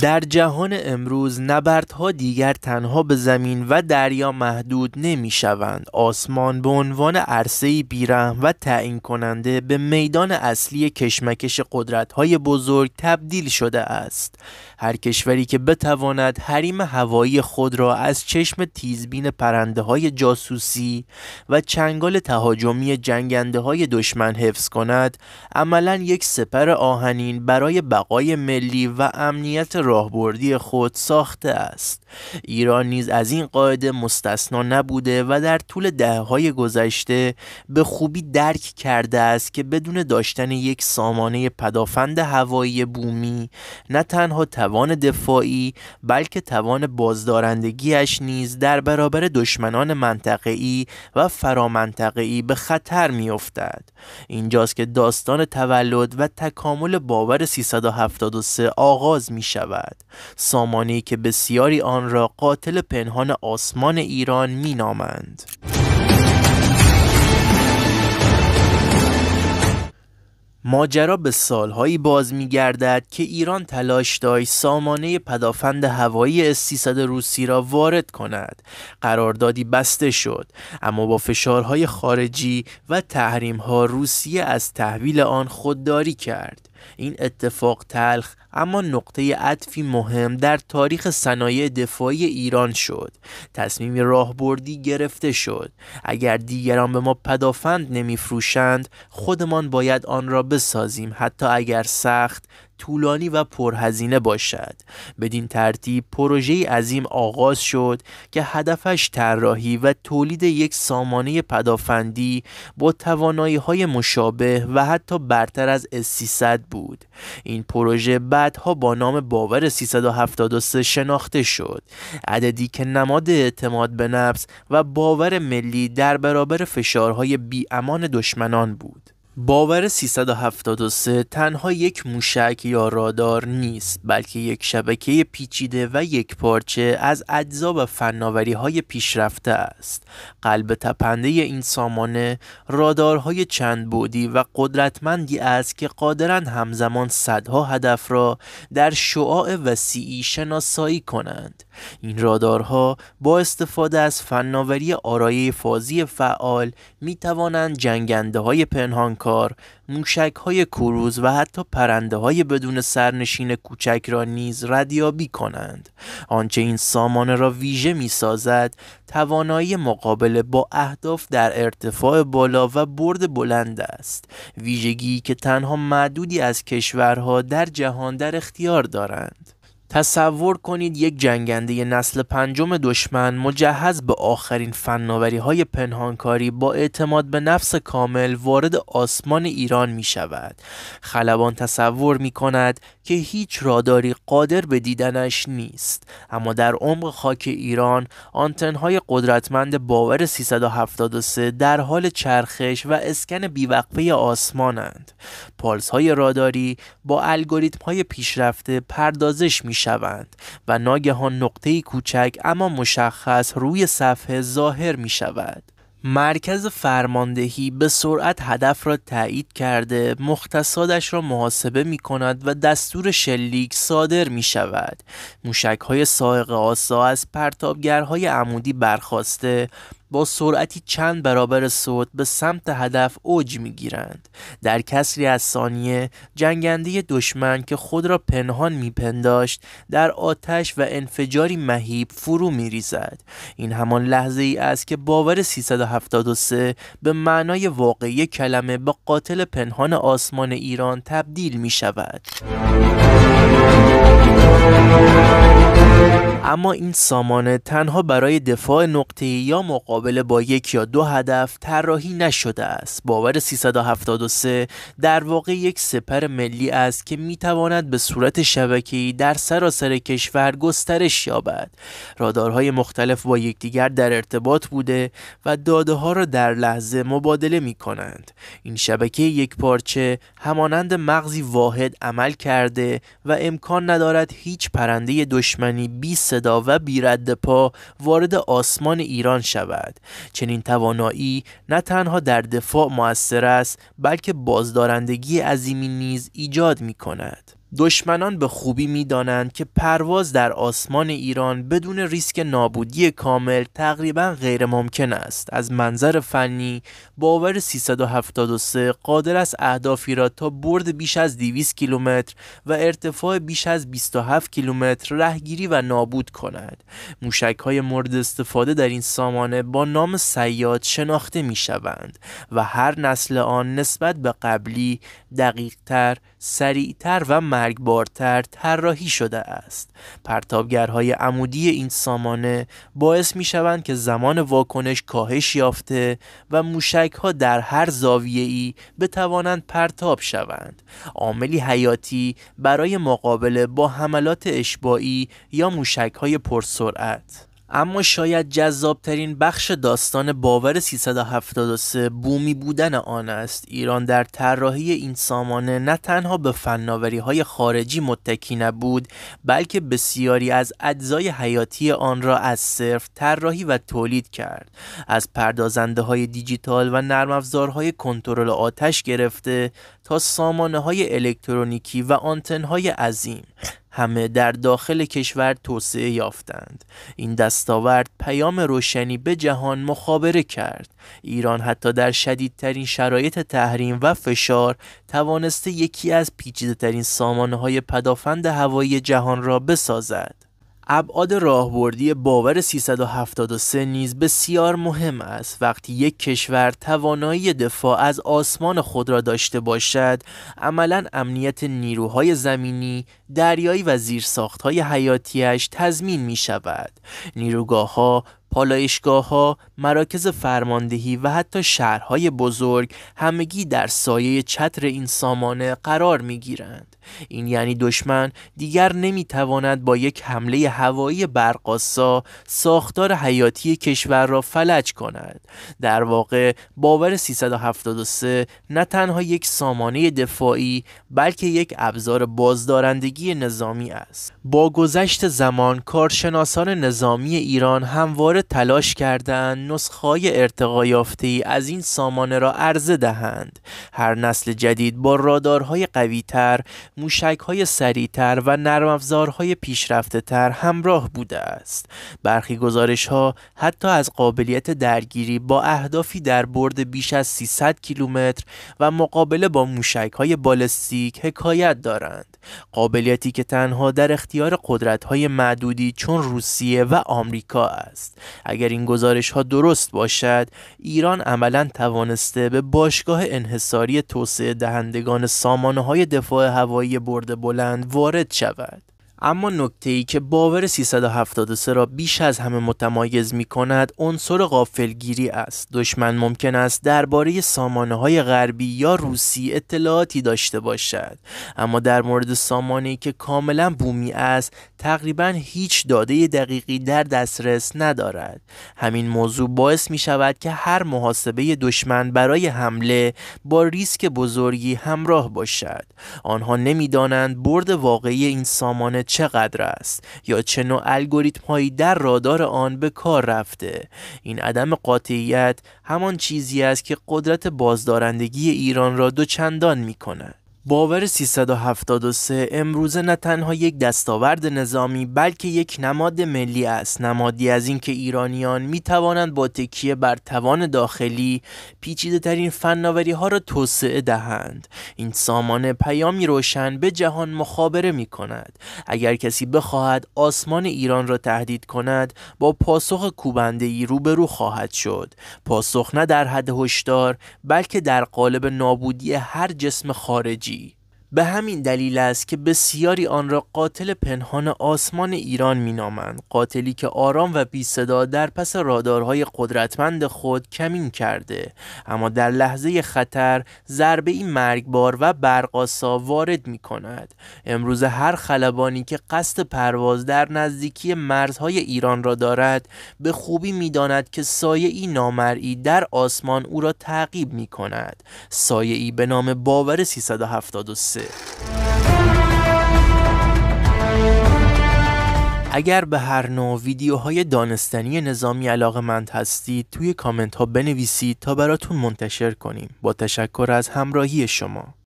در جهان امروز نبردها دیگر تنها به زمین و دریا محدود نمی شوند. آسمان به عنوان عرصه بیره و تعیین کننده به میدان اصلی کشمکش قدرت های بزرگ تبدیل شده است. هر کشوری که بتواند حریم هوایی خود را از چشم تیزبین پرنده های جاسوسی و چنگال تهاجمی جنگنده های دشمن حفظ کند عملا یک سپر آهنین برای بقای ملی و امنیت راهبردی خود ساخته است ایران نیز از این قاعده مستثنا نبوده و در طول دههای گذشته به خوبی درک کرده است که بدون داشتن یک سامانه پدافند هوایی بومی نه تنها توان دفاعی بلکه توان بازدارندگیش نیز در برابر دشمنان منطقه‌ای و فرامنطقه‌ای به خطر میافتد اینجاست که داستان تولد و تکامل باور 373 آغاز می شود شود سامانی که بسیاری آن را قاتل پنهان آسمان ایران می نامند. ماجرا به سالهایی باز میگردد که ایران تلاش داشت سامانه پدافند هوایی S-300 روسی را وارد کند. قراردادی بسته شد اما با فشارهای خارجی و تحریمها روسیه از تحویل آن خودداری کرد. این اتفاق تلخ اما نقطه عطفی مهم در تاریخ صنایع دفاعی ایران شد تصمیم راهبردی گرفته شد اگر دیگران به ما پدافند نمیفروشند خودمان باید آن را بسازیم حتی اگر سخت طولانی و پرهزینه باشد بدین ترتیب پروژه عظیم آغاز شد که هدفش طراحی و تولید یک سامانه پدافندی با توانایی های مشابه و حتی برتر از S300 بود این پروژه بعدها با نام باور 373 شناخته شد عددی که نماد اعتماد به نفس و باور ملی در برابر فشارهای بیامان دشمنان بود باور 373 تنها یک موشک یا رادار نیست بلکه یک شبکه پیچیده و یک پارچه از اجزا و فناوری های پیشرفته است قلب تپنده این سامانه رادارهای چند بودی و قدرتمندی است که قادرند همزمان صدها هدف را در شعاع وسیعی شناسایی کنند این رادارها با استفاده از فناوری آرایه فازی فعال می توانند جنگنده های پنهانکار، موشک های کروز و حتی پرنده های بدون سرنشین کوچک را نیز ردیابی کنند. آنچه این سامانه را ویژه می سازد، توانایی مقابله با اهداف در ارتفاع بالا و برد بلند است. ویژگی که تنها معدودی از کشورها در جهان در اختیار دارند. تصور کنید یک جنگنده نسل پنجم دشمن مجهز به آخرین فنناوری های پنهانکاری با اعتماد به نفس کامل وارد آسمان ایران می شود. خلبان تصور می کند که هیچ راداری قادر به دیدنش نیست اما در عمق خاک ایران های قدرتمند باور 373 در حال چرخش و اسکن بیوقفه آسمانند پالس های راداری با الگوریتم های پیشرفته پردازش می شوند و ناگهان نقطه کوچک اما مشخص روی صفحه صفحه ظاهر می شود. مرکز فرماندهی به سرعت هدف را تایید کرده مختصادش را محاسبه می کند و دستور شلیک صادر می شود موشک های آسا از پرتابگرهای عمودی برخواسته با سرعتی چند برابر صوت به سمت هدف اوج می گیرند. در کسری از ثانیه جنگنده دشمن که خود را پنهان می پنداشت در آتش و انفجاری مهیب فرو می ریزد. این همان لحظه ای است که باور 373 به معنای واقعی کلمه به قاتل پنهان آسمان ایران تبدیل می شود. اما این سامانه تنها برای دفاع نقطه یا مقابله با یک یا دو هدف طراحی نشده است. باور 373 در واقع یک سپر ملی است که میتواند به صورت شبکه‌ای در سراسر کشور گسترش یابد. رادارهای مختلف با یکدیگر در ارتباط بوده و داده ها را در لحظه مبادله می کنند. این شبکه یک پارچه همانند مغزی واحد عمل کرده و امکان ندارد هیچ پرنده دشمنی یعنی بی صدا و بی رد پا وارد آسمان ایران شود چنین توانایی نه تنها در دفاع موثر است بلکه بازدارندگی عظیمی نیز ایجاد می کند دشمنان به خوبی میدانند که پرواز در آسمان ایران بدون ریسک نابودی کامل تقریبا غیر ممکن است از منظر فنی باور 373 قادر است اهدافی را تا برد بیش از 200 کیلومتر و ارتفاع بیش از 27 کیلومتر رهگیری و نابود کند موشک های مورد استفاده در این سامانه با نام سیاد شناخته می شوند و هر نسل آن نسبت به قبلی تر، سریعتر و مرگبارتر طراحی شده است پرتابگرهای عمودی این سامانه باعث می شوند که زمان واکنش کاهش یافته و موشک ها در هر زاویه ای بتوانند پرتاب شوند عاملی حیاتی برای مقابله با حملات اشباعی یا موشک های پرسرعت اما شاید جذابترین بخش داستان باور 373 بومی بودن آن است ایران در طراحی این سامانه نه تنها به فناوری های خارجی متکی نبود بلکه بسیاری از اجزای حیاتی آن را از صرف طراحی و تولید کرد از پردازنده های دیجیتال و نرم افزارهای کنترل آتش گرفته تا سامانه های الکترونیکی و آنتن های عظیم همه در داخل کشور توسعه یافتند این دستاورد پیام روشنی به جهان مخابره کرد ایران حتی در شدیدترین شرایط تحریم و فشار توانسته یکی از سامانه های پدافند هوایی جهان را بسازد ابعاد راهبردی باور 373 نیز بسیار مهم است وقتی یک کشور توانایی دفاع از آسمان خود را داشته باشد عملا امنیت نیروهای زمینی دریایی و زیرساختهای حیاتیش تضمین می شود نیروگاه ها پالایشگاه ها، مراکز فرماندهی و حتی شهرهای بزرگ همگی در سایه چتر این سامانه قرار می گیرند. این یعنی دشمن دیگر نمیتواند با یک حمله هوایی برقاسا ساختار حیاتی کشور را فلج کند در واقع باور 373 نه تنها یک سامانه دفاعی بلکه یک ابزار بازدارندگی نظامی است با گذشت زمان کارشناسان نظامی ایران همواره تلاش کردند نسخه‌های ارتقا یافته از این سامانه را عرضه دهند هر نسل جدید با رادارهای قویتر موشکهای سریعتر و نرمافزارهای افزارهای پیشرفته تر همراه بوده است برخی گزارش ها حتی از قابلیت درگیری با اهدافی در برد بیش از 300 کیلومتر و مقابله با های بالستیک حکایت دارند قابلیتی که تنها در اختیار های معدودی چون روسیه و آمریکا است اگر این گزارش ها درست باشد ایران عملا توانسته به باشگاه انحصاری توسعه دهندگان سامانه های دفاع هوایی برد بلند وارد شود اما نکته ای که باور 373 را بیش از همه متمایز می کند عنصر غافلگیری است دشمن ممکن است درباره سامانه های غربی یا روسی اطلاعاتی داشته باشد اما در مورد سامانه ای که کاملا بومی است تقریبا هیچ داده دقیقی در دسترس ندارد همین موضوع باعث می شود که هر محاسبه دشمن برای حمله با ریسک بزرگی همراه باشد آنها نمیدانند برد واقعی این سامانه چقدر است یا چه نوع الگوریتم هایی در رادار آن به کار رفته این عدم قاطعیت همان چیزی است که قدرت بازدارندگی ایران را دوچندان می کند باور 373 امروزه نه تنها یک دستاورد نظامی بلکه یک نماد ملی است نمادی از اینکه ایرانیان می توانند با تکیه بر توان داخلی پیچیده ترین فناوری ها را توسعه دهند این سامانه پیامی روشن به جهان مخابره می کند اگر کسی بخواهد آسمان ایران را تهدید کند با پاسخ کوبنده ای روبرو خواهد شد پاسخ نه در حد هشدار بلکه در قالب نابودی هر جسم خارجی به همین دلیل است که بسیاری آن را قاتل پنهان آسمان ایران مینامند قاتلی که آرام و بی صدا در پس رادارهای قدرتمند خود کمین کرده اما در لحظه خطر ضربه این مرگبار و برقاسا وارد می کند امروز هر خلبانی که قصد پرواز در نزدیکی مرزهای ایران را دارد به خوبی داند که سایه ای نامرئی در آسمان او را تعقیب می کند سایه ای به نام باور 373 اگر به هر نوع ویدیوهای دانستنی نظامی علاقه مند هستید توی کامنت ها بنویسید تا براتون منتشر کنیم با تشکر از همراهی شما